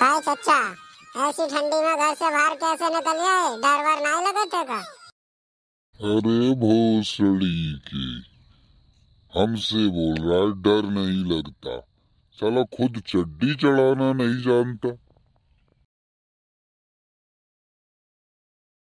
हाय चाचा ऐसी ठंडी में घर से बाहर कैसे निकल गए डर वर नहीं लगे थे का अरे भोसड़ी की हमसे बोल रहा है डर नहीं लगता साला खुद चड्डी चढ़ाना नहीं जानता